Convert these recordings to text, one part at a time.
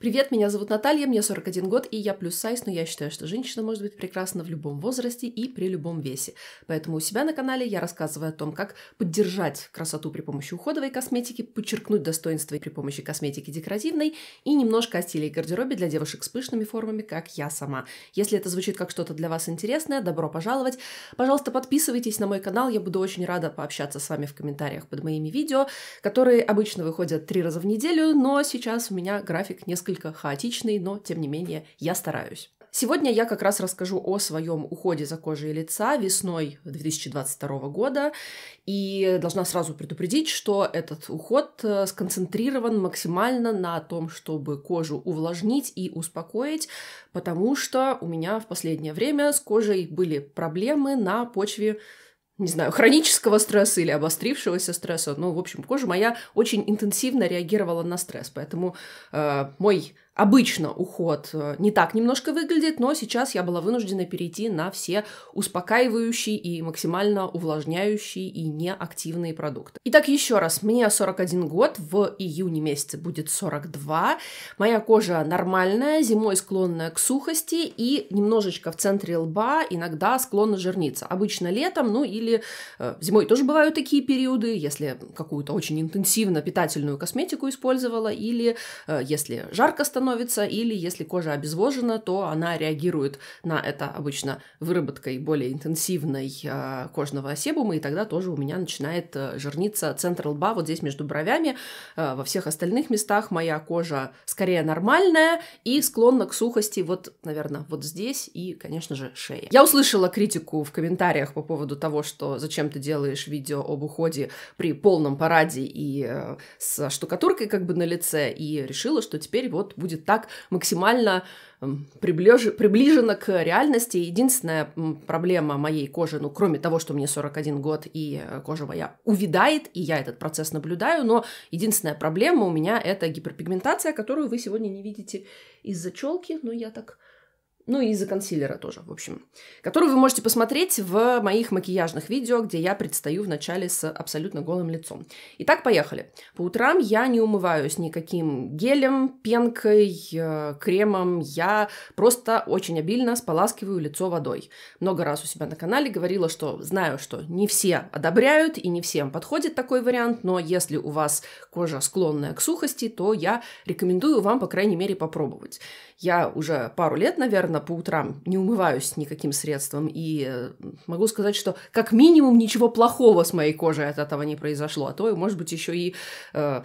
Привет, меня зовут Наталья, мне 41 год, и я плюс сайз, но я считаю, что женщина может быть прекрасна в любом возрасте и при любом весе. Поэтому у себя на канале я рассказываю о том, как поддержать красоту при помощи уходовой косметики, подчеркнуть достоинства при помощи косметики декоративной и немножко о стиле и гардеробе для девушек с пышными формами, как я сама. Если это звучит как что-то для вас интересное, добро пожаловать. Пожалуйста, подписывайтесь на мой канал, я буду очень рада пообщаться с вами в комментариях под моими видео, которые обычно выходят три раза в неделю, но сейчас у меня график несколько несколько хаотичный, но тем не менее я стараюсь. Сегодня я как раз расскажу о своем уходе за кожей лица весной 2022 года. И должна сразу предупредить, что этот уход э, сконцентрирован максимально на том, чтобы кожу увлажнить и успокоить, потому что у меня в последнее время с кожей были проблемы на почве не знаю, хронического стресса или обострившегося стресса. Ну, в общем, кожа моя очень интенсивно реагировала на стресс, поэтому э, мой Обычно уход э, не так немножко выглядит, но сейчас я была вынуждена перейти на все успокаивающие и максимально увлажняющие и неактивные продукты. Итак, еще раз, мне 41 год, в июне месяце будет 42, моя кожа нормальная, зимой склонная к сухости и немножечко в центре лба иногда склонна жирниться. Обычно летом, ну или э, зимой тоже бывают такие периоды, если какую-то очень интенсивно питательную косметику использовала или э, если жарко становится, становится, или если кожа обезвожена, то она реагирует на это обычно выработкой более интенсивной а, кожного себума, и тогда тоже у меня начинает э, жирниться центр лба вот здесь между бровями. А, во всех остальных местах моя кожа скорее нормальная и склонна к сухости вот, наверное, вот здесь и, конечно же, шея. Я услышала критику в комментариях по поводу того, что зачем ты делаешь видео об уходе при полном параде и э, с штукатуркой как бы на лице, и решила, что теперь вот будет будет так максимально приближ... приближена к реальности. Единственная проблема моей кожи, ну, кроме того, что мне 41 год, и э, кожа моя увядает, и я этот процесс наблюдаю, но единственная проблема у меня — это гиперпигментация, которую вы сегодня не видите из-за челки, но ну, я так ну и из-за консилера тоже, в общем, которую вы можете посмотреть в моих макияжных видео, где я предстаю вначале с абсолютно голым лицом. Итак, поехали. По утрам я не умываюсь никаким гелем, пенкой, э, кремом, я просто очень обильно споласкиваю лицо водой. Много раз у себя на канале говорила, что знаю, что не все одобряют и не всем подходит такой вариант, но если у вас кожа склонная к сухости, то я рекомендую вам, по крайней мере, попробовать. Я уже пару лет, наверное, регулярно по утрам, не умываюсь никаким средством, и э, могу сказать, что как минимум ничего плохого с моей кожей от этого не произошло, а то, может быть, еще и э,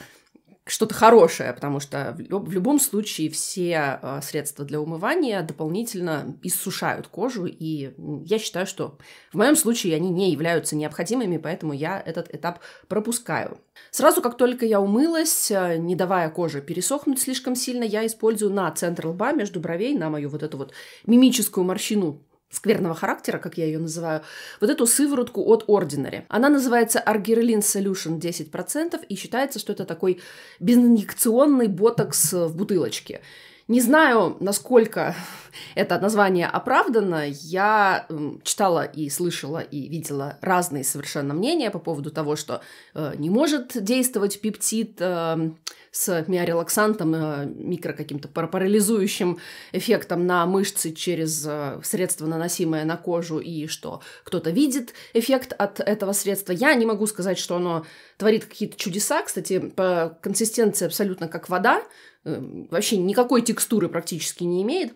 что-то хорошее, потому что в любом случае все а, средства для умывания дополнительно иссушают кожу, и я считаю, что в моем случае они не являются необходимыми, поэтому я этот этап пропускаю. Сразу как только я умылась, а, не давая коже пересохнуть слишком сильно, я использую на центр лба между бровей, на мою вот эту вот мимическую морщину скверного характера, как я ее называю, вот эту сыворотку от Ordinary. Она называется Argirlin Solution 10% и считается, что это такой безинъекционный ботокс в бутылочке. Не знаю, насколько это название оправдано. Я читала и слышала и видела разные совершенно мнения по поводу того, что э, не может действовать пептид э, с миорелаксантом, э, микро каким-то парализующим эффектом на мышцы через средство, наносимое на кожу, и что кто-то видит эффект от этого средства. Я не могу сказать, что оно творит какие-то чудеса. Кстати, по консистенции абсолютно как вода, Эм, вообще никакой текстуры практически не имеет.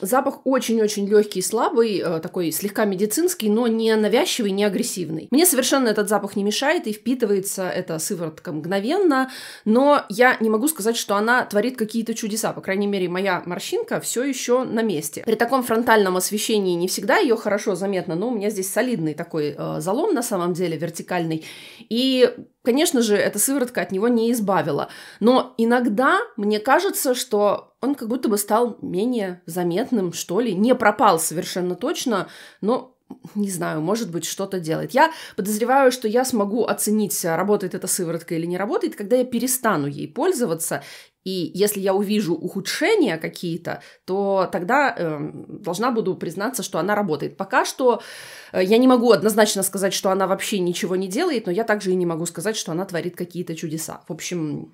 Запах очень-очень легкий, и слабый, э, такой слегка медицинский, но не навязчивый, не агрессивный. Мне совершенно этот запах не мешает и впитывается эта сыворотка мгновенно, но я не могу сказать, что она творит какие-то чудеса. По крайней мере, моя морщинка все еще на месте. При таком фронтальном освещении не всегда ее хорошо заметно, но у меня здесь солидный такой э, залом на самом деле, вертикальный. И Конечно же, эта сыворотка от него не избавила. Но иногда мне кажется, что он как будто бы стал менее заметным, что ли. Не пропал совершенно точно, но не знаю, может быть, что-то делать. Я подозреваю, что я смогу оценить, работает эта сыворотка или не работает, когда я перестану ей пользоваться и если я увижу ухудшения какие-то, то тогда э, должна буду признаться, что она работает. Пока что э, я не могу однозначно сказать, что она вообще ничего не делает, но я также и не могу сказать, что она творит какие-то чудеса. В общем,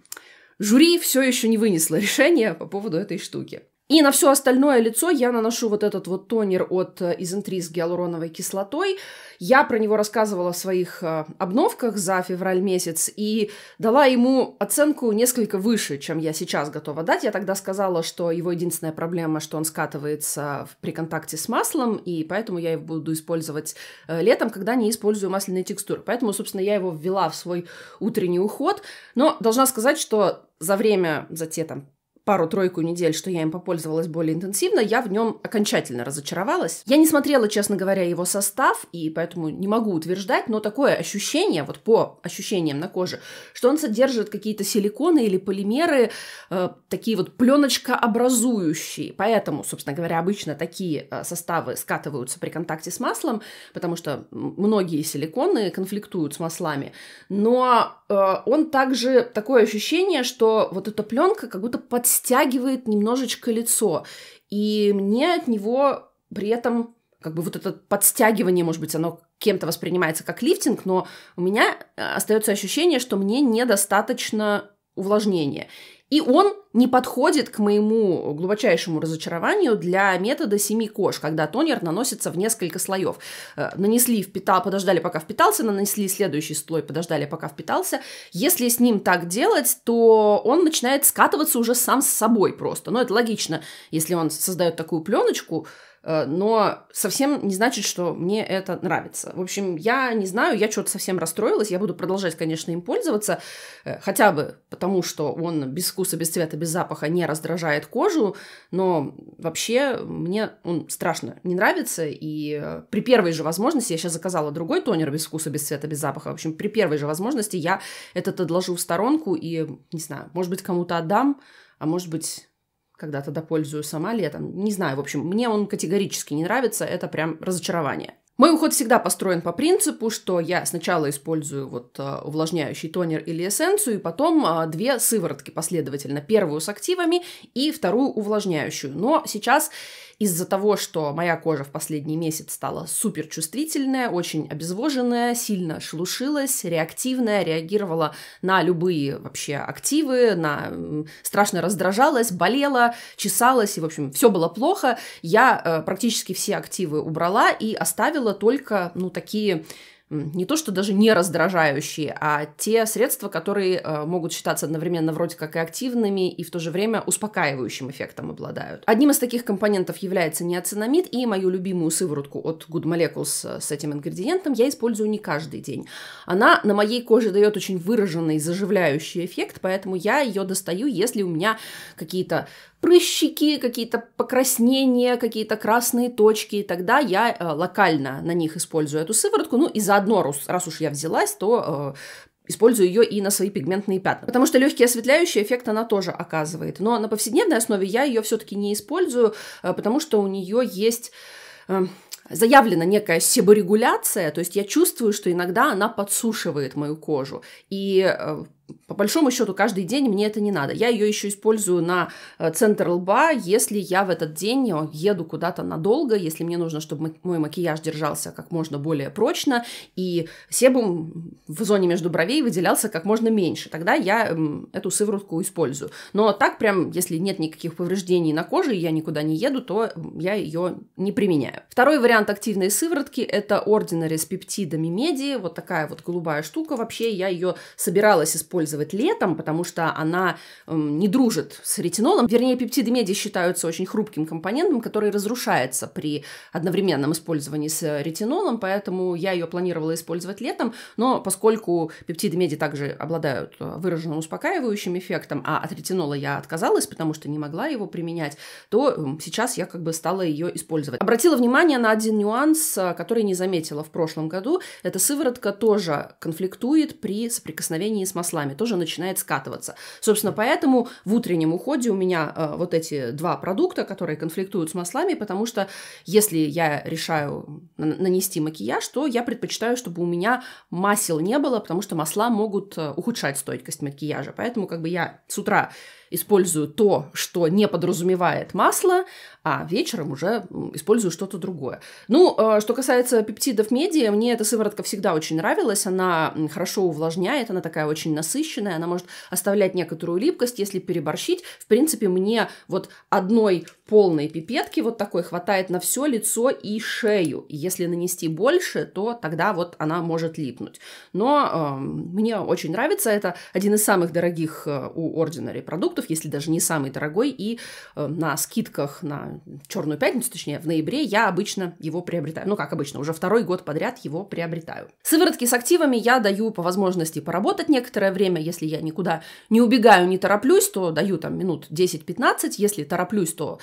жюри все еще не вынесло решение по поводу этой штуки. И на все остальное лицо я наношу вот этот вот тонер от э, Изентри с гиалуроновой кислотой. Я про него рассказывала в своих э, обновках за февраль месяц и дала ему оценку несколько выше, чем я сейчас готова дать. Я тогда сказала, что его единственная проблема, что он скатывается при контакте с маслом, и поэтому я его буду использовать э, летом, когда не использую масляные текстуры. Поэтому, собственно, я его ввела в свой утренний уход. Но должна сказать, что за время, за те там пару-тройку недель, что я им попользовалась более интенсивно, я в нем окончательно разочаровалась. Я не смотрела, честно говоря, его состав, и поэтому не могу утверждать, но такое ощущение, вот по ощущениям на коже, что он содержит какие-то силиконы или полимеры, э, такие вот пленочкообразующие. Поэтому, собственно говоря, обычно такие э, составы скатываются при контакте с маслом, потому что многие силиконы конфликтуют с маслами. Но э, он также такое ощущение, что вот эта пленка как будто подсилена стягивает немножечко лицо. И мне от него при этом как бы вот это подстягивание, может быть, оно кем-то воспринимается как лифтинг, но у меня э, остается ощущение, что мне недостаточно увлажнения. И он не подходит к моему глубочайшему разочарованию для метода семи кож, когда тонер наносится в несколько слоев. Э, нанесли, впитал, подождали, пока впитался, нанесли следующий слой, подождали, пока впитался. Если с ним так делать, то он начинает скатываться уже сам с собой просто. Но это логично, если он создает такую пленочку, Э, но совсем не значит, что мне это нравится. В общем, я не знаю, я что-то совсем расстроилась, я буду продолжать, конечно, им пользоваться, э, хотя бы потому, что он без вкуса, без цвета, без запаха не раздражает кожу, но вообще мне он страшно не нравится, и э, при первой же возможности, я сейчас заказала другой тонер без вкуса, без цвета, без запаха, в общем, при первой же возможности я этот отложу в сторонку и, не знаю, может быть, кому-то отдам, а может быть, когда-то допользую сама летом. Не знаю, в общем, мне он категорически не нравится, это прям разочарование. Мой уход всегда построен по принципу, что я сначала использую вот а, увлажняющий тонер или эссенцию, и потом а, две сыворотки последовательно. Первую с активами и вторую увлажняющую. Но сейчас из-за того, что моя кожа в последний месяц стала суперчувствительная, очень обезвоженная, сильно шелушилась, реактивная, реагировала на любые вообще активы, на страшно раздражалась, болела, чесалась, и, в общем, все было плохо. Я э, практически все активы убрала и оставила видела только, ну, такие не то что даже не раздражающие, а те средства, которые э, могут считаться одновременно вроде как и активными, и в то же время успокаивающим эффектом обладают. Одним из таких компонентов является неоцинамид, и мою любимую сыворотку от Good Molecules э, с этим ингредиентом я использую не каждый день. Она на моей коже дает очень выраженный заживляющий эффект, поэтому я ее достаю, если у меня какие-то прыщики, какие-то покраснения, какие-то красные точки, и тогда я э, локально на них использую эту сыворотку, ну и заодно, раз, уж я взялась, то э, использую ее и на свои пигментные пятна. Потому что легкий осветляющий эффект она тоже оказывает. Но на повседневной основе я ее все-таки не использую, э, потому что у нее есть э, заявлена некая себорегуляция, то есть я чувствую, что иногда она подсушивает мою кожу. И э, по большому счету каждый день мне это не надо. Я ее еще использую на э, центр лба, если я в этот день э, еду куда-то надолго, если мне нужно, чтобы мой макияж держался как можно более прочно и себум в зоне между бровей выделялся как можно меньше. Тогда я эм, эту сыворотку использую. Но так прям, если нет никаких повреждений на коже и я никуда не еду, то э, я ее не применяю. Второй вариант активной сыворотки это Ordinary с пептидами меди. Вот такая вот голубая штука. Вообще я ее собиралась использовать использовать летом, потому что она эм, не дружит с ретинолом. Вернее, пептиды меди считаются очень хрупким компонентом, который разрушается при одновременном использовании с ретинолом, поэтому я ее планировала использовать летом, но поскольку пептиды меди также обладают э, выраженным успокаивающим эффектом, а от ретинола я отказалась, потому что не могла его применять, то эм, сейчас я как бы стала ее использовать. Обратила внимание на один нюанс, э, который не заметила в прошлом году. Эта сыворотка тоже конфликтует при соприкосновении с маслами делами тоже начинает скатываться. Собственно, поэтому в утреннем уходе у меня э, вот эти два продукта, которые конфликтуют с маслами, потому что если я решаю нанести макияж, то я предпочитаю, чтобы у меня масел не было, потому что масла могут э, ухудшать стойкость макияжа. Поэтому как бы я с утра использую то, что не подразумевает масло, а вечером уже использую что-то другое. Ну, э, что касается пептидов меди, мне эта сыворотка всегда очень нравилась, она хорошо увлажняет, она такая очень насыщенная, насыщенная, она может оставлять некоторую липкость, если переборщить. В принципе, мне вот одной полной пипетки, вот такой, хватает на все лицо и шею. если нанести больше, то тогда вот она может липнуть. Но э, мне очень нравится, это один из самых дорогих э, у Ordinary продуктов, если даже не самый дорогой, и э, на скидках на Черную Пятницу, точнее, в ноябре я обычно его приобретаю. Ну, как обычно, уже второй год подряд его приобретаю. Сыворотки с активами я даю по возможности поработать некоторое время, если я никуда не убегаю, не тороплюсь, то даю там минут 10-15, если тороплюсь, то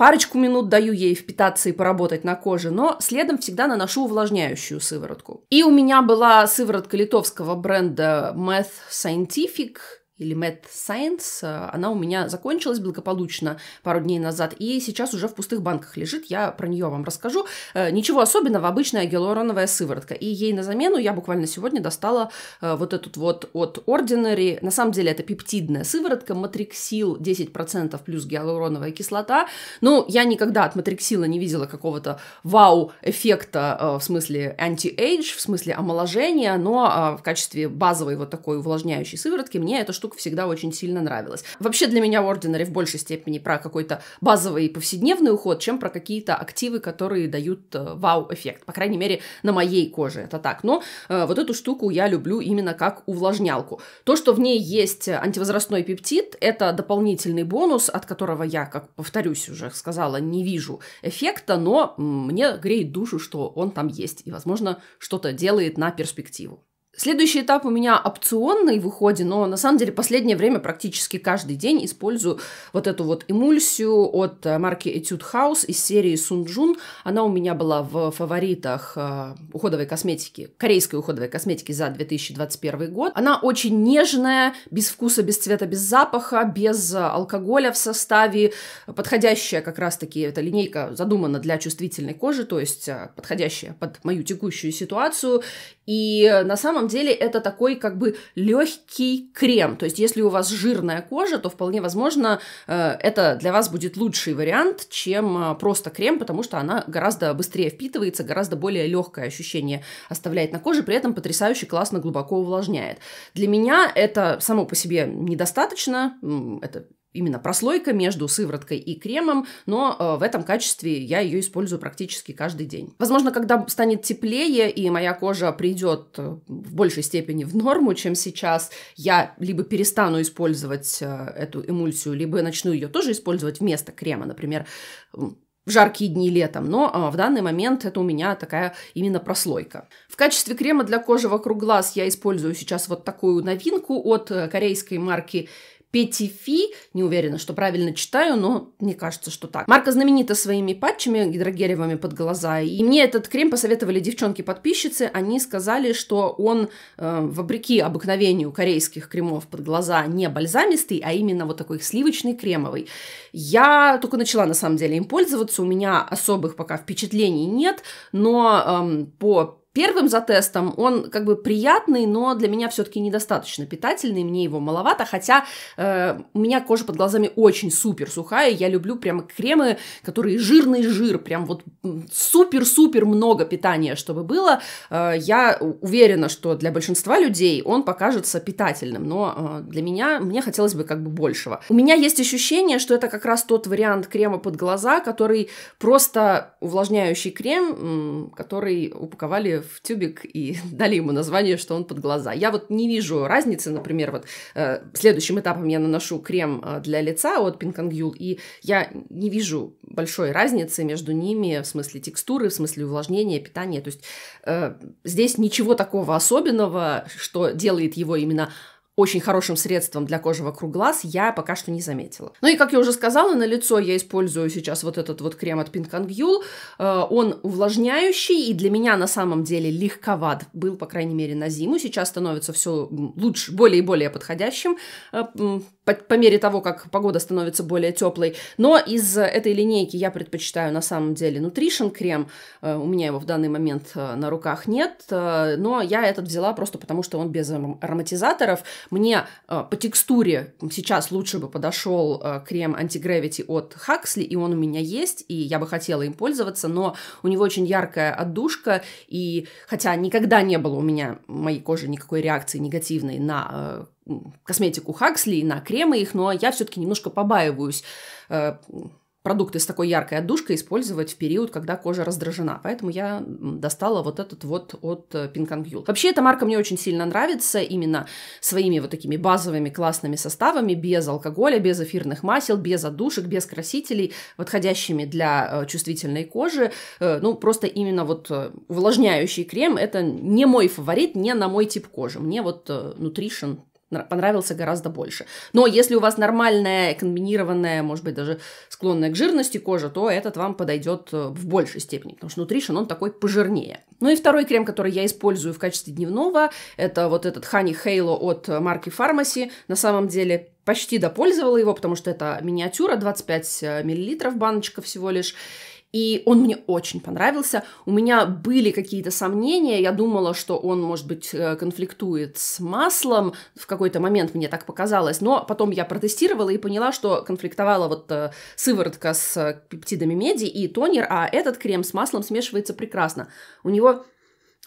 Парочку минут даю ей впитаться и поработать на коже, но следом всегда наношу увлажняющую сыворотку. И у меня была сыворотка литовского бренда Math Scientific – или Mad Science, э, она у меня закончилась благополучно пару дней назад, и сейчас уже в пустых банках лежит, я про нее вам расскажу. Э, ничего особенного, обычная гиалуроновая сыворотка, и ей на замену я буквально сегодня достала э, вот этот вот от Ordinary, на самом деле это пептидная сыворотка, матриксил 10% плюс гиалуроновая кислота, ну, я никогда от матриксила не видела какого-то вау-эффекта в смысле anti-age, в смысле омоложения, но в качестве базовой вот такой увлажняющей сыворотки мне это что штука всегда очень сильно нравилась. Вообще для меня Ordinary в большей степени про какой-то базовый повседневный уход, чем про какие-то активы, которые дают э, вау-эффект. По крайней мере, на моей коже это так. Но э, вот эту штуку я люблю именно как увлажнялку. То, что в ней есть антивозрастной пептид, это дополнительный бонус, от которого я, как повторюсь уже сказала, не вижу эффекта, но мне греет душу, что он там есть и, возможно, что-то делает на перспективу. Следующий этап у меня опционный в уходе, но на самом деле последнее время практически каждый день использую вот эту вот эмульсию от э, марки Etude House из серии Sunjun. Она у меня была в фаворитах э, уходовой косметики, корейской уходовой косметики за 2021 год. Она очень нежная, без вкуса, без цвета, без запаха, без э, алкоголя в составе, подходящая как раз-таки, эта линейка задумана для чувствительной кожи, то есть подходящая под мою текущую ситуацию. И на самом самом деле это такой как бы легкий крем. То есть, если у вас жирная кожа, то вполне возможно э, это для вас будет лучший вариант, чем э, просто крем, потому что она гораздо быстрее впитывается, гораздо более легкое ощущение оставляет на коже, при этом потрясающе классно глубоко увлажняет. Для меня это само по себе недостаточно, это именно прослойка между сывороткой и кремом, но э, в этом качестве я ее использую практически каждый день. Возможно, когда станет теплее и моя кожа придет э, в большей степени в норму, чем сейчас, я либо перестану использовать э, эту эмульсию, либо начну ее тоже использовать вместо крема, например, в жаркие дни летом, но а, в данный момент это у меня такая именно прослойка. В качестве крема для кожи вокруг глаз я использую сейчас вот такую новинку от корейской марки Петифи, не уверена, что правильно читаю, но мне кажется, что так. Марка знаменита своими патчами гидрогелевыми под глаза, и мне этот крем посоветовали девчонки-подписчицы, они сказали, что он, э, вопреки обыкновению корейских кремов под глаза, не бальзамистый, а именно вот такой сливочный кремовый. Я только начала, на самом деле, им пользоваться, у меня особых пока впечатлений нет, но эм, по первым за тестом он как бы приятный, но для меня все-таки недостаточно питательный, мне его маловато, хотя э, у меня кожа под глазами очень супер сухая, я люблю прямо кремы, которые жирный жир, прям вот супер-супер много питания, чтобы было. Э, я уверена, что для большинства людей он покажется питательным, но э, для меня, мне хотелось бы как бы большего. У меня есть ощущение, что это как раз тот вариант крема под глаза, который просто увлажняющий крем, который упаковали в тюбик и дали ему название, что он под глаза. Я вот не вижу разницы, например, вот э, следующим этапом я наношу крем э, для лица от Pink и я не вижу большой разницы между ними в смысле текстуры, в смысле увлажнения, питания. То есть э, здесь ничего такого особенного, что делает его именно очень хорошим средством для кожи вокруг глаз я пока что не заметила. Ну и, как я уже сказала, на лицо я использую сейчас вот этот вот крем от Pink э, Он увлажняющий и для меня на самом деле легковат. Был, по крайней мере, на зиму. Сейчас становится все лучше, более и более подходящим э, по, по мере того, как погода становится более теплой. Но из этой линейки я предпочитаю на самом деле Nutrition крем. Э, у меня его в данный момент на руках нет, но я этот взяла просто потому, что он без ароматизаторов. Мне э, по текстуре сейчас лучше бы подошел э, крем антигравити от Huxley, и он у меня есть, и я бы хотела им пользоваться, но у него очень яркая отдушка, и хотя никогда не было у меня моей кожи никакой реакции негативной на э, косметику Хаксли и на кремы их, но я все-таки немножко побаиваюсь э, продукты с такой яркой отдушкой использовать в период, когда кожа раздражена. Поэтому я достала вот этот вот от э, Pink Вообще, эта марка мне очень сильно нравится именно своими вот такими базовыми классными составами, без алкоголя, без эфирных масел, без отдушек, без красителей, подходящими для э, чувствительной кожи. Э, ну, просто именно вот увлажняющий крем – это не мой фаворит, не на мой тип кожи. Мне вот Nutrition понравился гораздо больше. Но если у вас нормальная, комбинированная, может быть, даже склонная к жирности кожа, то этот вам подойдет э, в большей степени, потому что нутришн, он такой пожирнее. Ну и второй крем, который я использую в качестве дневного, это вот этот Honey Halo от марки Pharmacy. На самом деле почти допользовала его, потому что это миниатюра, 25 э, мл баночка всего лишь. И он мне очень понравился. У меня были какие-то сомнения. Я думала, что он, может быть, э, конфликтует с маслом. В какой-то момент мне так показалось. Но потом я протестировала и поняла, что конфликтовала вот э, сыворотка с э, пептидами меди и тонер, а этот крем с маслом смешивается прекрасно. У него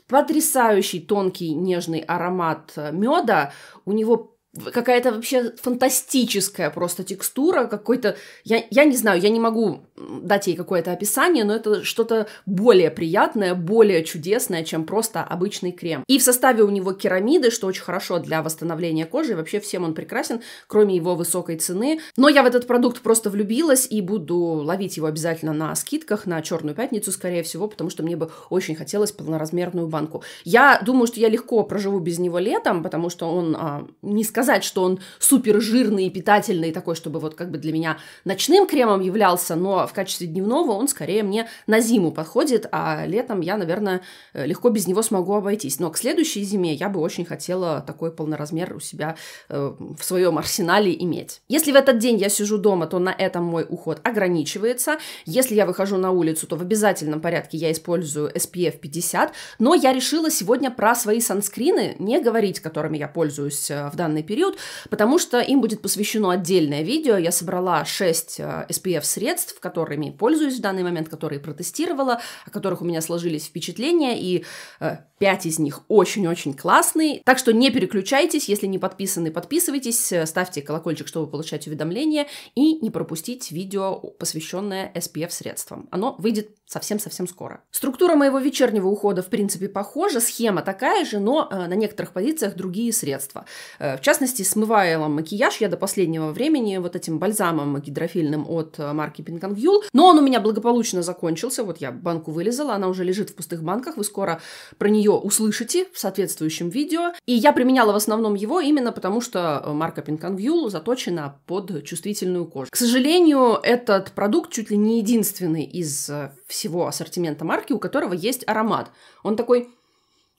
потрясающий тонкий нежный аромат меда. У него какая-то вообще фантастическая просто текстура, какой-то... Я, я не знаю, я не могу дать ей какое-то описание, но это что-то более приятное, более чудесное, чем просто обычный крем. И в составе у него керамиды, что очень хорошо для восстановления кожи, и вообще всем он прекрасен, кроме его высокой цены. Но я в этот продукт просто влюбилась и буду ловить его обязательно на скидках, на Черную Пятницу, скорее всего, потому что мне бы очень хотелось полноразмерную банку. Я думаю, что я легко проживу без него летом, потому что он а, не сказал сказать, что он супер жирный и питательный, такой, чтобы вот как бы для меня ночным кремом являлся, но в качестве дневного он скорее мне на зиму подходит, а летом я, наверное, э, легко без него смогу обойтись. Но к следующей зиме я бы очень хотела такой полноразмер у себя э, в своем арсенале иметь. Если в этот день я сижу дома, то на этом мой уход ограничивается. Если я выхожу на улицу, то в обязательном порядке я использую SPF 50, но я решила сегодня про свои санскрины не говорить, которыми я пользуюсь э, в данный период, период, потому что им будет посвящено отдельное видео. Я собрала 6 SPF-средств, э, которыми пользуюсь в данный момент, которые протестировала, о которых у меня сложились впечатления, и 5 э, из них очень-очень классные. Так что не переключайтесь, если не подписаны, подписывайтесь, э, ставьте колокольчик, чтобы получать уведомления, и не пропустить видео, посвященное SPF-средствам. Оно выйдет совсем-совсем скоро. Структура моего вечернего ухода, в принципе, похожа, схема такая же, но э, на некоторых позициях другие средства. Э, в частности, смывала макияж я до последнего времени вот этим бальзамом гидрофильным от э, марки Pink но он у меня благополучно закончился, вот я банку вылезала, она уже лежит в пустых банках, вы скоро про нее услышите в соответствующем видео, и я применяла в основном его именно потому, что э, марка Pink заточена под чувствительную кожу. К сожалению, этот продукт чуть ли не единственный из всех э, всего ассортимента марки, у которого есть аромат. Он такой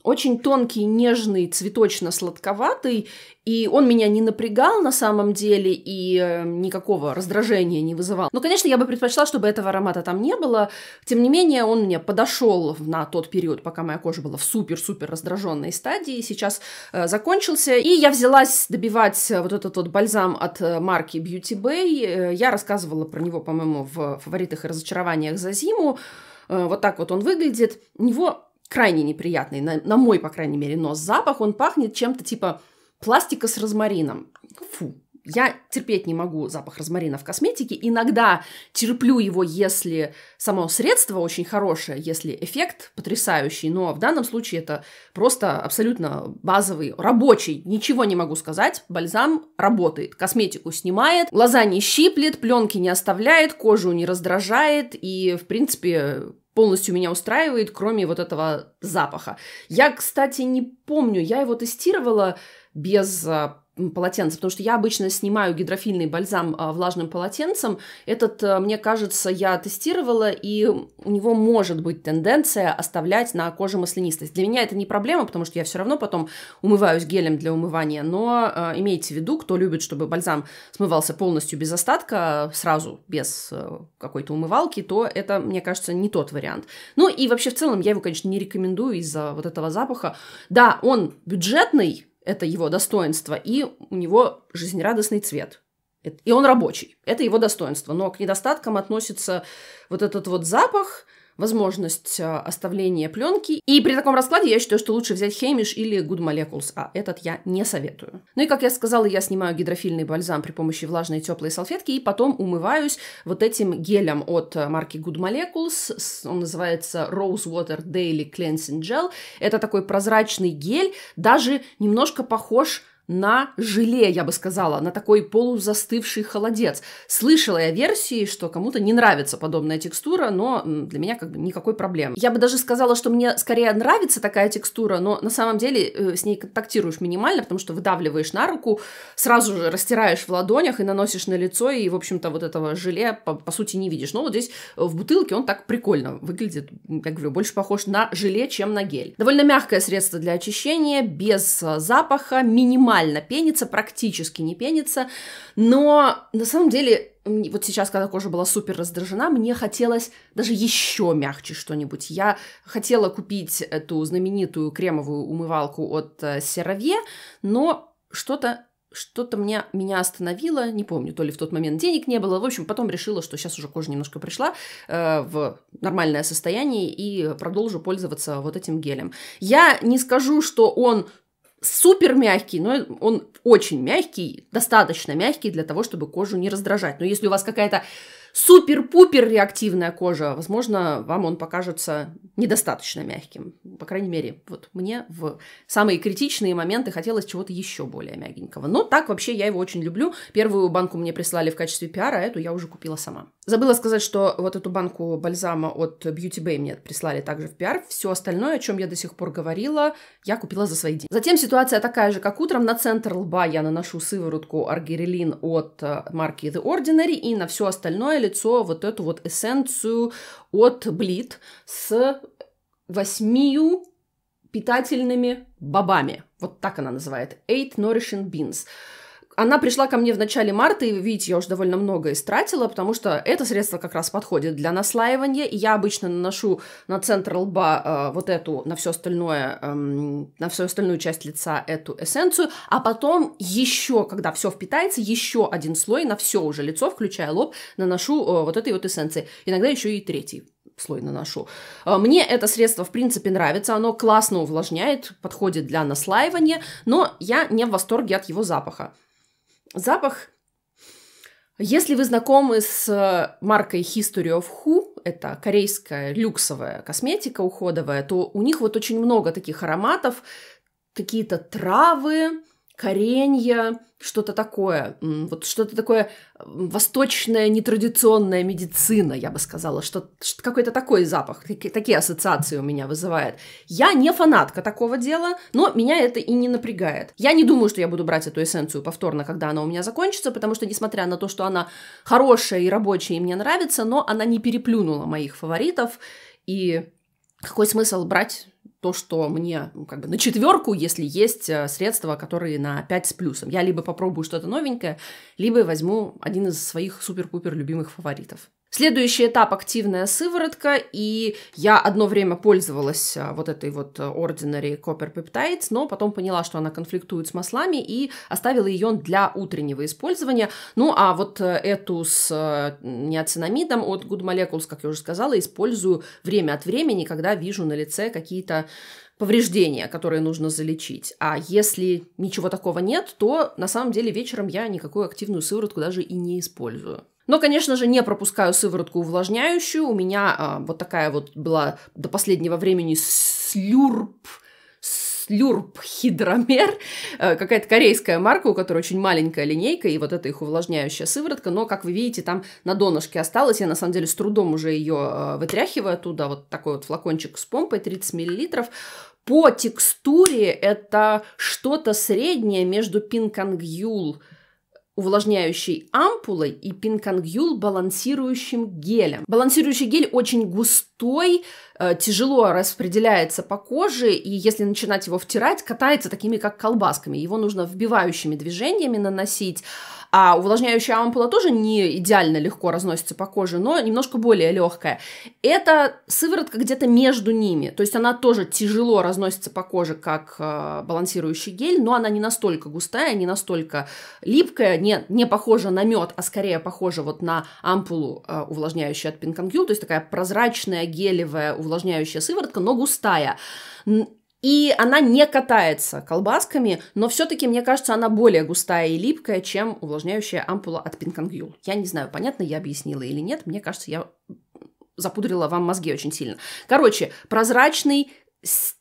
очень тонкий, нежный, цветочно-сладковатый, и он меня не напрягал на самом деле и э, никакого раздражения не вызывал. Но, конечно, я бы предпочла, чтобы этого аромата там не было. Тем не менее, он мне подошел на тот период, пока моя кожа была в супер-супер раздраженной стадии, сейчас э, закончился. И я взялась добивать э, вот этот вот бальзам от э, марки Beauty Bay. Я рассказывала про него, по-моему, в фаворитах и разочарованиях за зиму. вот так вот он выглядит. У него крайне неприятный, на, на мой, по крайней мере, нос запах. Он пахнет чем-то типа пластика с розмарином. Фу, я терпеть не могу запах розмарина в косметике. Иногда терплю его, если само средство очень хорошее, если эффект потрясающий, но в данном случае это просто абсолютно базовый, рабочий, ничего не могу сказать, бальзам работает, косметику снимает, глаза не щиплет, пленки не оставляет, кожу не раздражает и, в принципе, полностью меня устраивает, кроме вот этого запаха. Я, кстати, не помню, я его тестировала без а, полотенце, потому что я обычно снимаю гидрофильный бальзам а, влажным полотенцем. Этот, э, мне кажется, я тестировала, и у него может быть тенденция оставлять на коже маслянистость. Для меня это не проблема, потому что я все равно потом умываюсь гелем для умывания, но э, имейте в виду, кто любит, чтобы бальзам смывался полностью без остатка, сразу без э, какой-то умывалки, то это, мне кажется, не тот вариант. Ну и вообще в целом я его, конечно, не рекомендую из-за вот этого запаха. Да, он бюджетный, это его достоинство. И у него жизнерадостный цвет. И он рабочий. Это его достоинство. Но к недостаткам относится вот этот вот запах – возможность э, оставления пленки. И при таком раскладе я считаю, что лучше взять Хеймиш или Good Molecules, а этот я не советую. Ну и, как я сказала, я снимаю гидрофильный бальзам при помощи влажной и теплой салфетки и потом умываюсь вот этим гелем от э, марки Good Molecules. Он называется Rose Water Daily Cleansing Gel. Это такой прозрачный гель, даже немножко похож на на желе, я бы сказала, на такой полузастывший холодец. Слышала я версии, что кому-то не нравится подобная текстура, но для меня как бы никакой проблемы. Я бы даже сказала, что мне скорее нравится такая текстура, но на самом деле э, с ней контактируешь минимально, потому что выдавливаешь на руку, сразу же растираешь в ладонях и наносишь на лицо, и, в общем-то, вот этого желе по, по сути не видишь. Но вот здесь э, в бутылке он так прикольно выглядит, я говорю, больше похож на желе, чем на гель. Довольно мягкое средство для очищения, без э, запаха, минимально минимально пенится, практически не пенится, но на самом деле вот сейчас, когда кожа была супер раздражена, мне хотелось даже еще мягче что-нибудь. Я хотела купить эту знаменитую кремовую умывалку от Серавье, э, но что-то что-то меня, меня остановило, не помню, то ли в тот момент денег не было. В общем, потом решила, что сейчас уже кожа немножко пришла э, в нормальное состояние и продолжу пользоваться вот этим гелем. Я не скажу, что он супер мягкий, но он очень мягкий, достаточно мягкий для того, чтобы кожу не раздражать. Но если у вас какая-то супер-пупер реактивная кожа, возможно, вам он покажется недостаточно мягким. По крайней мере, вот мне в самые критичные моменты хотелось чего-то еще более мягенького. Но так вообще я его очень люблю. Первую банку мне прислали в качестве пиара, а эту я уже купила сама. Забыла сказать, что вот эту банку бальзама от Beauty Bay мне прислали также в пиар. Все остальное, о чем я до сих пор говорила, я купила за свои деньги. Затем ситуация такая же, как утром. На центр лба я наношу сыворотку аргирелин от э, марки The Ordinary и на все остальное лицо вот эту вот эссенцию от Блит с восьмию питательными бобами. Вот так она называет. Eight Nourishing Beans. Она пришла ко мне в начале марта, и, видите, я уже довольно много истратила, потому что это средство как раз подходит для наслаивания. И я обычно наношу на центр лба э, вот эту, на все остальное, э, на всю остальную часть лица эту эссенцию, а потом еще, когда все впитается, еще один слой на все уже лицо, включая лоб, наношу э, вот этой вот эссенции. Иногда еще и третий слой наношу. Э, мне это средство, в принципе, нравится, оно классно увлажняет, подходит для наслаивания, но я не в восторге от его запаха запах. Если вы знакомы с э, маркой History of Who, это корейская люксовая косметика уходовая, то у них вот очень много таких ароматов, какие-то травы, коренья, что-то такое, вот что-то такое восточная нетрадиционная медицина, я бы сказала, что, что какой-то такой запах, такие, такие ассоциации у меня вызывает. Я не фанатка такого дела, но меня это и не напрягает. Я не думаю, что я буду брать эту эссенцию повторно, когда она у меня закончится, потому что, несмотря на то, что она хорошая и рабочая, и мне нравится, но она не переплюнула моих фаворитов, и какой смысл брать то, что мне ну, как бы на четверку, если есть э, средства, которые на 5 с плюсом. Я либо попробую что-то новенькое, либо возьму один из своих супер-пупер любимых фаворитов. Следующий этап – активная сыворотка, и я одно время пользовалась а, вот этой вот Ordinary э, Copper Peptides, но потом поняла, что она конфликтует с маслами и оставила ее для утреннего использования. Ну, а вот э, эту с э, неоцинамидом от Good Molecules, как я уже сказала, использую время от времени, когда вижу на лице какие-то повреждения, которые нужно залечить. А если ничего такого нет, то на самом деле вечером я никакую активную сыворотку даже и не использую. Но, конечно же, не пропускаю сыворотку увлажняющую. У меня а, вот такая вот была до последнего времени слюрп, слюрп хидромер, э, какая-то корейская марка, у которой очень маленькая линейка, и вот эта их увлажняющая сыворотка, но, как вы видите, там на донышке осталось, я, на самом деле, с трудом уже ее э, вытряхиваю оттуда, вот такой вот флакончик с помпой, 30 миллилитров, по текстуре это что-то среднее между пинкангюл, увлажняющей ампулой и пинкангюл балансирующим гелем. Балансирующий гель очень густой, э, тяжело распределяется по коже, и если начинать его втирать, катается такими, как колбасками. Его нужно вбивающими движениями наносить, а увлажняющая ампула тоже не идеально легко разносится по коже, но немножко более легкая. Это сыворотка где-то между ними, то есть она тоже тяжело разносится по коже, как э, балансирующий гель, но она не настолько густая, не настолько липкая, не, не похожа на мед, а скорее похожа вот на ампулу э, увлажняющую от Pink то есть такая прозрачная гелевая увлажняющая сыворотка, но густая. И она не катается колбасками, но все-таки, мне кажется, она более густая и липкая, чем увлажняющая ампула от Пинкангюл. Я не знаю, понятно, я объяснила или нет. Мне кажется, я запудрила вам мозги очень сильно. Короче, прозрачный,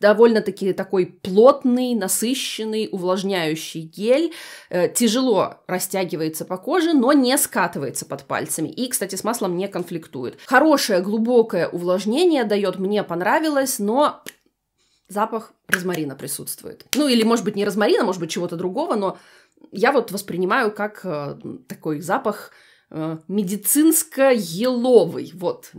довольно-таки такой плотный, насыщенный, увлажняющий гель. Э, тяжело растягивается по коже, но не скатывается под пальцами. И, кстати, с маслом не конфликтует. Хорошее глубокое увлажнение дает, мне понравилось, но запах розмарина присутствует. Ну, или, может быть, не розмарина, может быть, чего-то другого, но я вот воспринимаю как э, такой запах Э, медицинско-еловый. Вот,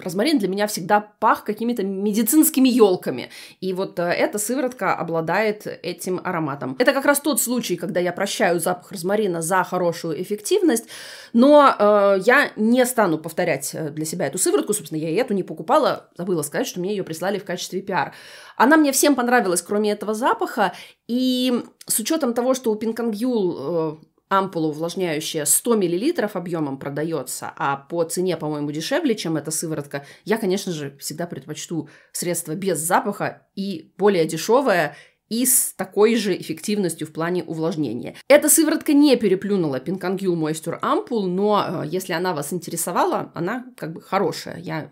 розмарин для меня всегда пах какими-то медицинскими елками. И вот э, эта сыворотка обладает этим ароматом. Это как раз тот случай, когда я прощаю запах розмарина за хорошую эффективность, но э, я не стану повторять э, для себя эту сыворотку. Собственно, я и эту не покупала, забыла сказать, что мне ее прислали в качестве пиар. Она мне всем понравилась, кроме этого запаха, и с учетом того, что у Пинкангюл э, ампула увлажняющая 100 мл объемом продается, а по цене, по-моему, дешевле, чем эта сыворотка, я, конечно же, всегда предпочту средство без запаха и более дешевое, и с такой же эффективностью в плане увлажнения. Эта сыворотка не переплюнула Pinkangyul Moisture Ампул, но э, если она вас интересовала, она как бы хорошая. Я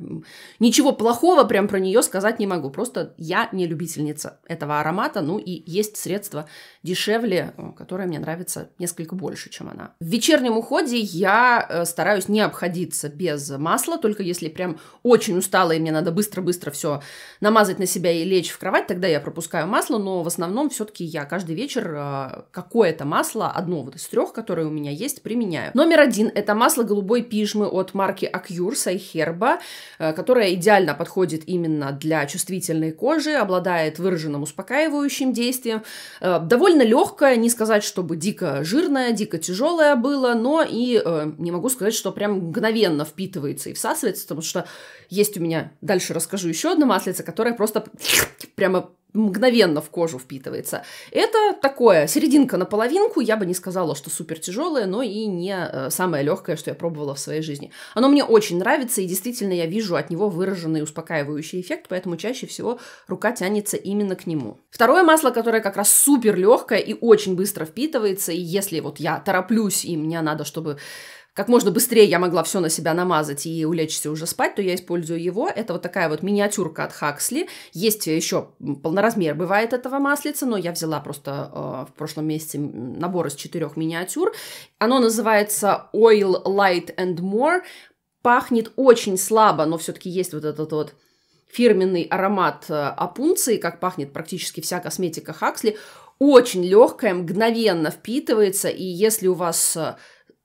ничего плохого прям про нее сказать не могу, просто я не любительница этого аромата, ну и есть средства дешевле, э, которое мне нравится несколько больше, чем она. В вечернем уходе я э, стараюсь не обходиться без масла, только если прям очень устала и мне надо быстро-быстро все намазать на себя и лечь в кровать, тогда я пропускаю масло, но основном все-таки я каждый вечер э, какое-то масло, одно вот из трех, которые у меня есть, применяю. Номер один – это масло голубой пижмы от марки и Сайхерба, э, которое идеально подходит именно для чувствительной кожи, обладает выраженным успокаивающим действием, э, довольно легкое, не сказать, чтобы дико жирное, дико тяжелое было, но и не могу сказать, что прям мгновенно впитывается и всасывается, потому что есть у меня, дальше расскажу еще одно маслице, которое просто прямо мгновенно в кожу впитывается. Это такое, серединка на половинку, я бы не сказала, что супер тяжелое, но и не э, самое легкое, что я пробовала в своей жизни. Оно мне очень нравится, и действительно я вижу от него выраженный успокаивающий эффект, поэтому чаще всего рука тянется именно к нему. Второе масло, которое как раз супер легкое и очень быстро впитывается, и если вот я тороплюсь, и мне надо, чтобы как можно быстрее я могла все на себя намазать и улечься уже спать, то я использую его. Это вот такая вот миниатюрка от Хаксли. Есть еще полноразмер бывает этого маслица, но я взяла просто э, в прошлом месяце набор из четырех миниатюр. Оно называется Oil Light and More. Пахнет очень слабо, но все-таки есть вот этот вот фирменный аромат э, опунции, как пахнет практически вся косметика Хаксли, очень легкая, мгновенно впитывается, и если у вас э,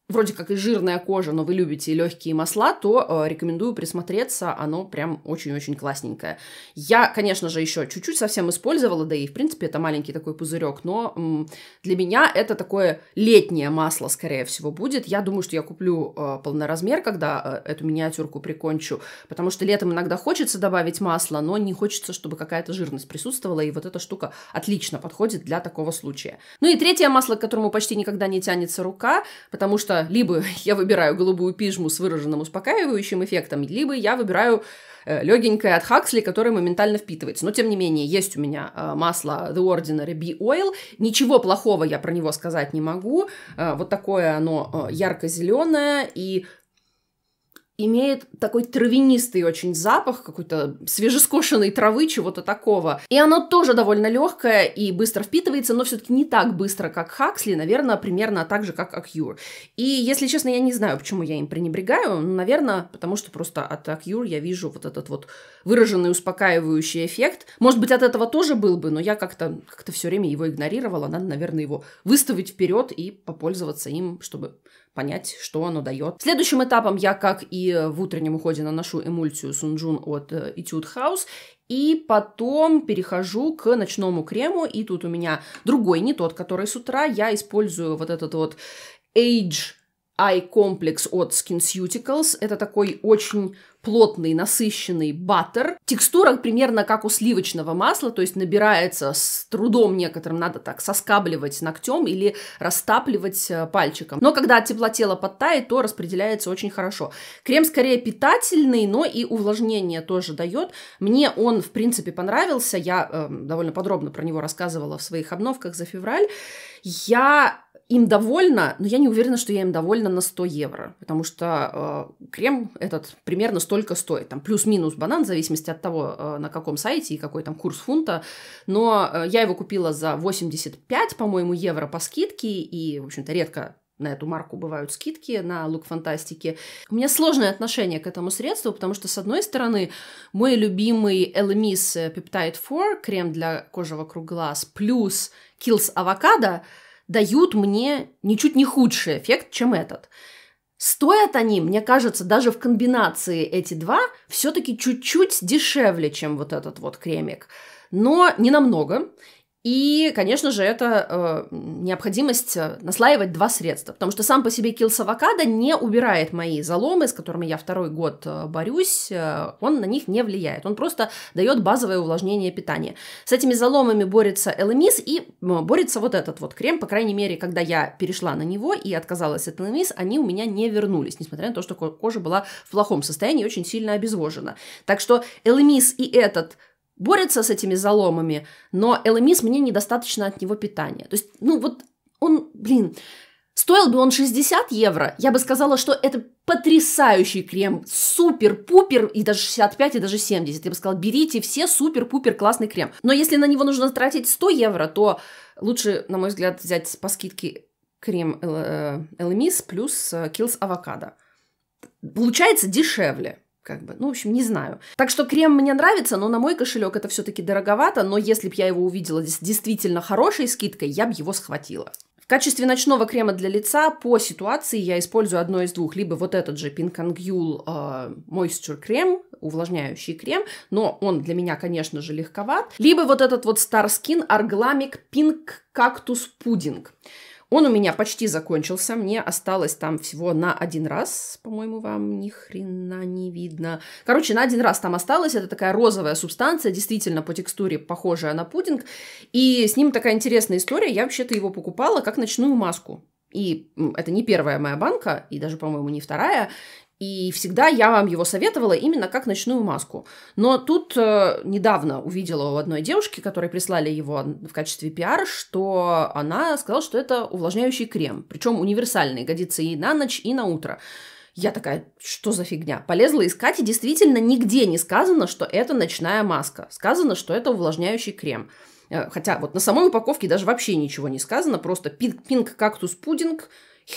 вроде как и жирная кожа, но вы любите легкие масла, то э, рекомендую присмотреться, оно прям очень-очень классненькое. Я, конечно же, еще чуть-чуть совсем использовала, да и в принципе это маленький такой пузырек, но м, для меня это такое летнее масло, скорее всего, будет. Я думаю, что я куплю э, полноразмер, когда э, эту миниатюрку прикончу, потому что летом иногда хочется добавить масло, но не хочется, чтобы какая-то жирность присутствовала, и вот эта штука отлично подходит для такого случая. Ну и третье масло, к которому почти никогда не тянется рука, потому что что либо я выбираю голубую пижму с выраженным успокаивающим эффектом, либо я выбираю э, легенькое от Хаксли, которое моментально впитывается. Но, тем не менее, есть у меня э, масло The Ordinary Bee Oil. Ничего плохого я про него сказать не могу. Э, вот такое оно ярко-зеленое и имеет такой травянистый очень запах, какой-то свежескошенной травы, чего-то такого. И оно тоже довольно легкое и быстро впитывается, но все-таки не так быстро, как Хаксли, наверное, примерно так же, как Акьюр. И, если честно, я не знаю, почему я им пренебрегаю, но, ну, наверное, потому что просто от Акьюр я вижу вот этот вот выраженный успокаивающий эффект. Может быть, от этого тоже был бы, но я как-то как все время его игнорировала. Надо, наверное, его выставить вперед и попользоваться им, чтобы понять, что оно дает. Следующим этапом я, как и в утреннем уходе, наношу эмульсию Сунджун от э, Etude House и потом перехожу к ночному крему, и тут у меня другой, не тот, который с утра, я использую вот этот вот Age Eye-комплекс от SkinCeuticals. Это такой очень плотный, насыщенный баттер. Текстура примерно как у сливочного масла, то есть набирается с трудом некоторым, надо так соскабливать ногтем или растапливать э, пальчиком. Но когда тепло тела подтает, то распределяется очень хорошо. Крем скорее питательный, но и увлажнение тоже дает. Мне он, в принципе, понравился. Я э, довольно подробно про него рассказывала в своих обновках за февраль. Я им довольна, но я не уверена, что я им довольна на 100 евро, потому что э, крем этот примерно столько стоит, там плюс-минус банан, в зависимости от того, э, на каком сайте и какой там курс фунта, но э, я его купила за 85, по-моему, евро по скидке, и, в общем-то, редко на эту марку бывают скидки на лук фантастики. У меня сложное отношение к этому средству, потому что, с одной стороны, мой любимый Elemis Peptide 4, крем для кожи вокруг глаз, плюс Kills авокадо, дают мне ничуть не худший эффект, чем этот. Стоят они, мне кажется, даже в комбинации эти два все-таки чуть-чуть дешевле, чем вот этот вот кремик. Но не намного. И, конечно же, это э, необходимость э, наслаивать два средства, потому что сам по себе килл с авокадо не убирает мои заломы, с которыми я второй год э, борюсь, э, он на них не влияет, он просто дает базовое увлажнение питания. С этими заломами борется ЛМИС и борется вот этот вот крем, по крайней мере, когда я перешла на него и отказалась от ЛМИС, они у меня не вернулись, несмотря на то, что кожа была в плохом состоянии и очень сильно обезвожена. Так что ЛМИС и этот борется с этими заломами, но ЛМС мне недостаточно от него питания. То есть, ну вот он, блин, Стоил бы он 60 евро, я бы сказала, что это потрясающий крем, супер-пупер, и даже 65, и даже 70. Я бы сказала, берите все супер-пупер классный крем. Но если на него нужно тратить 100 евро, то лучше, на мой взгляд, взять по скидке крем LMS э, э, плюс э, Kills авокадо. Получается дешевле как бы, ну, в общем, не знаю. Так что крем мне нравится, но на мой кошелек это все-таки дороговато, но если бы я его увидела с действительно хорошей скидкой, я бы его схватила. В качестве ночного крема для лица по ситуации я использую одно из двух. Либо вот этот же Pinkangul э, Moisture крем, увлажняющий крем, но он для меня, конечно же, легковат. Либо вот этот вот Star Skin Arglamic Pink Cactus Pudding. Он у меня почти закончился, мне осталось там всего на один раз, по-моему, вам ни хрена не видно. Короче, на один раз там осталось, это такая розовая субстанция, действительно по текстуре похожая на пудинг, и с ним такая интересная история, я вообще-то его покупала как ночную маску. И это не первая моя банка, и даже, по-моему, не вторая. И всегда я вам его советовала именно как ночную маску. Но тут э, недавно увидела у одной девушки, которой прислали его в качестве пиар, что она сказала, что это увлажняющий крем. Причем универсальный, годится и на ночь, и на утро. Я такая, что за фигня? Полезла искать, и действительно нигде не сказано, что это ночная маска. Сказано, что это увлажняющий крем. Э, хотя вот на самой упаковке даже вообще ничего не сказано, просто пинг-кактус-пудинг,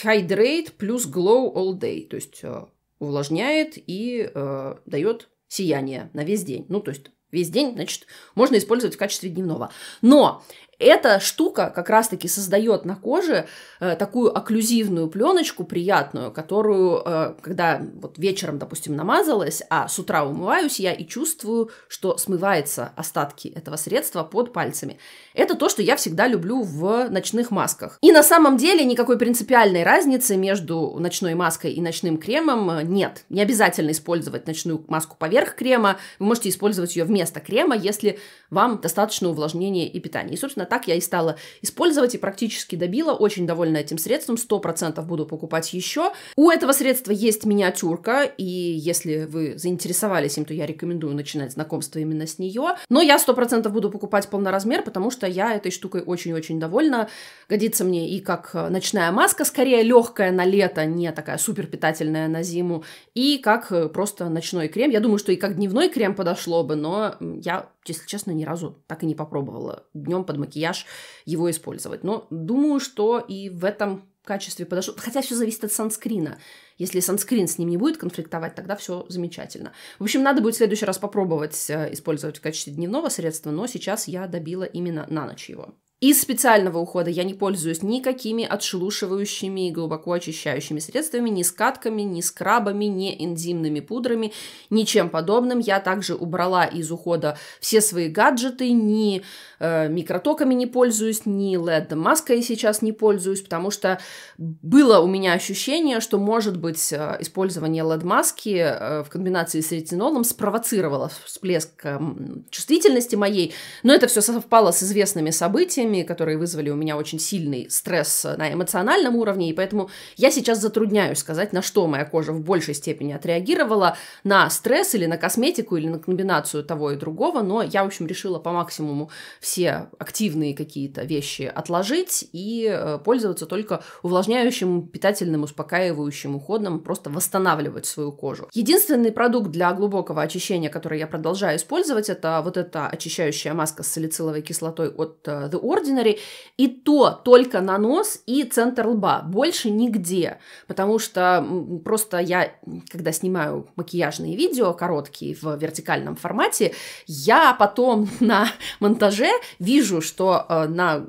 hydrate плюс glow all day. То есть э, увлажняет и э, дает сияние на весь день. Ну, то есть весь день, значит, можно использовать в качестве дневного. Но эта штука как раз-таки создает на коже э, такую окклюзивную пленочку приятную, которую, э, когда вот вечером, допустим, намазалась, а с утра умываюсь, я и чувствую, что смываются остатки этого средства под пальцами. Это то, что я всегда люблю в ночных масках. И на самом деле никакой принципиальной разницы между ночной маской и ночным кремом э, нет. Не обязательно использовать ночную маску поверх крема, вы можете использовать ее вместо крема, если вам достаточно увлажнения и питания. И, собственно, так я и стала использовать и практически добила. Очень довольна этим средством. 100% буду покупать еще. У этого средства есть миниатюрка. И если вы заинтересовались им, то я рекомендую начинать знакомство именно с нее. Но я 100% буду покупать полноразмер, потому что я этой штукой очень-очень довольна. Годится мне и как ночная маска, скорее легкая на лето, не такая супер питательная на зиму, и как просто ночной крем. Я думаю, что и как дневной крем подошло бы, но я если честно, ни разу так и не попробовала днем под макияж его использовать. Но думаю, что и в этом качестве подошло. Хотя все зависит от санскрина. Если санскрин с ним не будет конфликтовать, тогда все замечательно. В общем, надо будет в следующий раз попробовать э, использовать в качестве дневного средства, но сейчас я добила именно на ночь его. Из специального ухода я не пользуюсь никакими отшелушивающими и глубоко очищающими средствами, ни скатками, ни скрабами, ни энзимными пудрами, ничем подобным. Я также убрала из ухода все свои гаджеты, ни э, микротоками не пользуюсь, ни LED-маской сейчас не пользуюсь, потому что было у меня ощущение, что, может быть, э, использование LED-маски э, в комбинации с ретинолом спровоцировало всплеск эм, чувствительности моей, но это все совпало с известными событиями, историями, которые вызвали у меня очень сильный стресс э, на эмоциональном уровне, и поэтому я сейчас затрудняюсь сказать, на что моя кожа в большей степени отреагировала, на стресс или на косметику, или на комбинацию того и другого, но я, в общем, решила по максимуму все активные какие-то вещи отложить и э, пользоваться только увлажняющим, питательным, успокаивающим уходом, просто восстанавливать свою кожу. Единственный продукт для глубокого очищения, который я продолжаю использовать, это вот эта очищающая маска с салициловой кислотой от э, The Or. Ordinary, и то только на нос и центр лба, больше нигде, потому что просто я, когда снимаю макияжные видео короткие в вертикальном формате, я потом на монтаже вижу, что э, на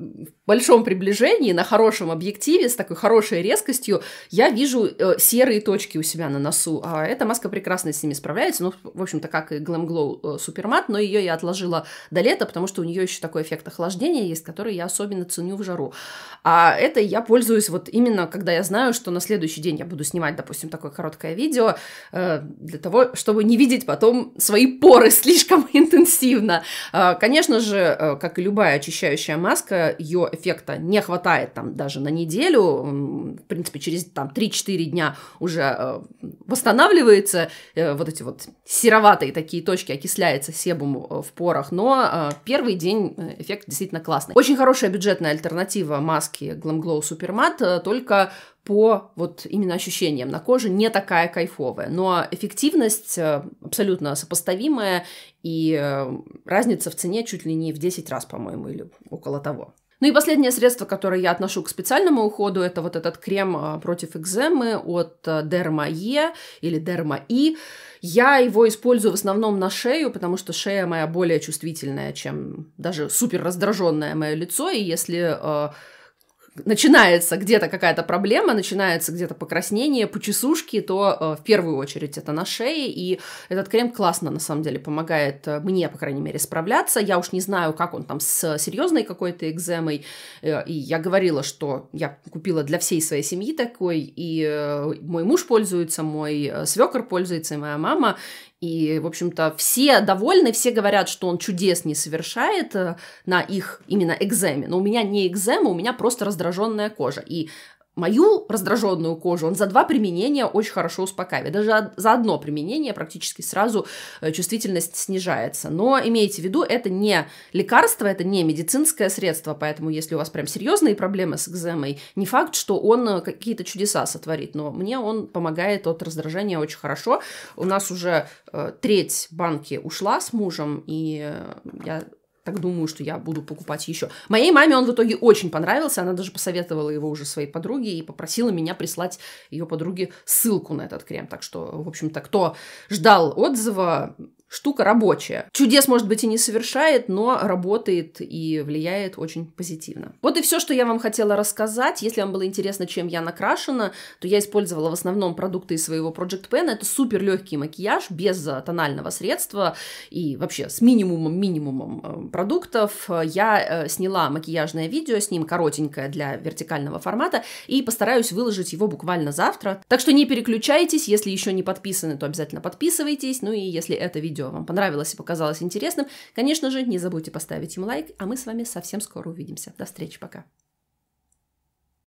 большом приближении, на хорошем объективе, с такой хорошей резкостью, я вижу э, серые точки у себя на носу. А эта маска прекрасно с ними справляется. Ну, в общем-то, как и Glam Glow э, Supermat, но ее я отложила до лета, потому что у нее еще такой эффект охлаждения есть, который я особенно ценю в жару. А это я пользуюсь вот именно, когда я знаю, что на следующий день я буду снимать, допустим, такое короткое видео, э, для того, чтобы не видеть потом свои поры слишком интенсивно. Э, конечно же, э, как и любая очищающая маска, ее эффекта не хватает там даже на неделю, в принципе, через там 3-4 дня уже э, восстанавливается, э, вот эти вот сероватые такие точки, окисляется себум э, в порах, но первый день эффект действительно классный. Очень хорошая бюджетная альтернатива маски Glam Glow Super Supermat, только по вот именно ощущениям на коже не такая кайфовая, но эффективность абсолютно сопоставимая и разница в цене чуть ли не в 10 раз, по-моему, или около того. Ну и последнее средство, которое я отношу к специальному уходу, это вот этот крем а, против экземы от а, Dermae или Derma-E. Я его использую в основном на шею, потому что шея моя более чувствительная, чем даже супер раздраженное мое лицо, и если а, начинается где-то какая-то проблема, начинается где-то покраснение, почесушки, то э, в первую очередь это на шее, и этот крем классно, на самом деле, помогает э, мне, по крайней мере, справляться. Я уж не знаю, как он там с серьезной какой-то экземой, э, и я говорила, что я купила для всей своей семьи такой, и э, мой муж пользуется, мой э, свекор пользуется, и моя мама, и, в общем-то, все довольны, все говорят, что он чудес не совершает э, на их именно экземе. Но у меня не экзема, у меня просто раздраженная кожа. И Мою раздраженную кожу он за два применения очень хорошо успокаивает. Даже за одно применение практически сразу э, чувствительность снижается. Но имейте в виду, это не лекарство, это не медицинское средство, поэтому если у вас прям серьезные проблемы с экземой, не факт, что он э, какие-то чудеса сотворит, но мне он помогает от раздражения очень хорошо. У нас уже э, треть банки ушла с мужем, и я так думаю, что я буду покупать еще. Моей маме он в итоге очень понравился, она даже посоветовала его уже своей подруге и попросила меня прислать ее подруге ссылку на этот крем. Так что, в общем-то, кто ждал отзыва, штука рабочая. Чудес, может быть, и не совершает, но работает и влияет очень позитивно. Вот и все, что я вам хотела рассказать. Если вам было интересно, чем я накрашена, то я использовала в основном продукты из своего Project Pen. Это супер легкий макияж без э, тонального средства и вообще с минимумом-минимумом э, продуктов. Я э, сняла макияжное видео, с ним коротенькое для вертикального формата, и постараюсь выложить его буквально завтра. Так что не переключайтесь, если еще не подписаны, то обязательно подписывайтесь. Ну и если это видео видео вам понравилось и показалось интересным, конечно же, не забудьте поставить им лайк, а мы с вами совсем скоро увидимся. До встречи, пока!